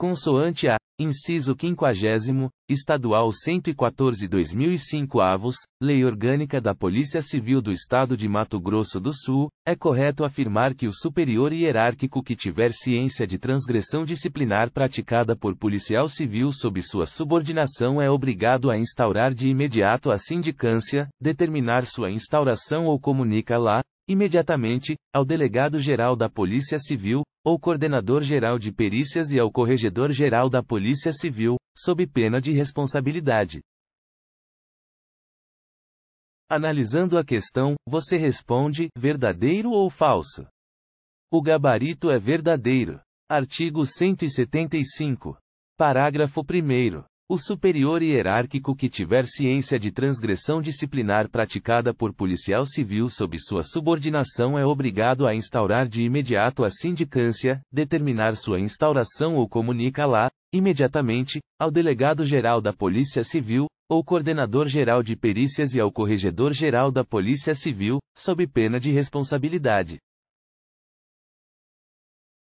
Consoante a, inciso 50, Estadual 114-2005 avos, Lei Orgânica da Polícia Civil do Estado de Mato Grosso do Sul, é correto afirmar que o superior hierárquico que tiver ciência de transgressão disciplinar praticada por policial civil sob sua subordinação é obrigado a instaurar de imediato a sindicância, determinar sua instauração ou comunica lá, imediatamente, ao delegado-geral da Polícia Civil, ou Coordenador-Geral de Perícias e ao Corregedor-Geral da Polícia Civil, sob pena de responsabilidade. Analisando a questão, você responde: verdadeiro ou falso? O gabarito é verdadeiro. Artigo 175. Parágrafo 1. O superior hierárquico que tiver ciência de transgressão disciplinar praticada por policial civil sob sua subordinação é obrigado a instaurar de imediato a sindicância, determinar sua instauração ou comunica lá, imediatamente, ao delegado-geral da Polícia Civil, ou coordenador-geral de perícias e ao corregedor-geral da Polícia Civil, sob pena de responsabilidade.